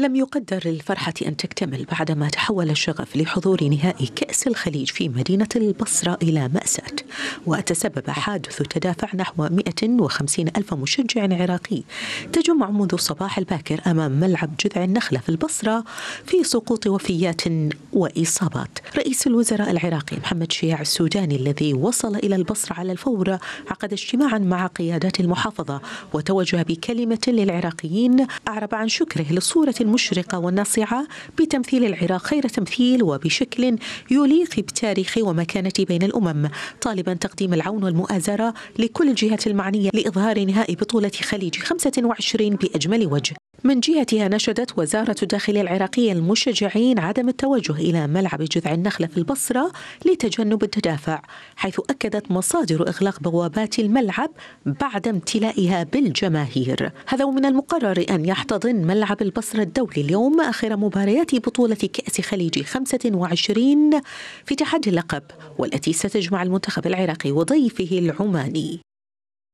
لم يقدر الفرحة أن تكتمل بعدما تحول الشغف لحضور نهائي كأس الخليج في مدينة البصرة إلى مأساة وتسبب حادث تدافع نحو 150 ألف مشجع عراقي تجمع منذ الصباح الباكر أمام ملعب جذع النخلة في البصرة في سقوط وفيات وإصابات رئيس الوزراء العراقي محمد شياع السوداني الذي وصل إلى البصرة على الفور عقد اجتماعا مع قيادات المحافظة وتوجه بكلمة للعراقيين أعرب عن شكره للصورة مشرقة وناصعة بتمثيل العراق خير تمثيل وبشكل يليق بتاريخ ومكانته بين الأمم طالبا تقديم العون والمؤازرة لكل الجهات المعنية لإظهار نهائي بطولة خليج 25 بأجمل وجه من جهتها نشدت وزارة الداخل العراقية المشجعين عدم التوجه إلى ملعب جذع النخلة في البصرة لتجنب التدافع حيث أكدت مصادر إغلاق بوابات الملعب بعد امتلائها بالجماهير هذا ومن المقرر أن يحتضن ملعب البصرة الدولي اليوم آخر مباريات بطولة كأس خليج 25 في تحدي اللقب والتي ستجمع المنتخب العراقي وضيفه العماني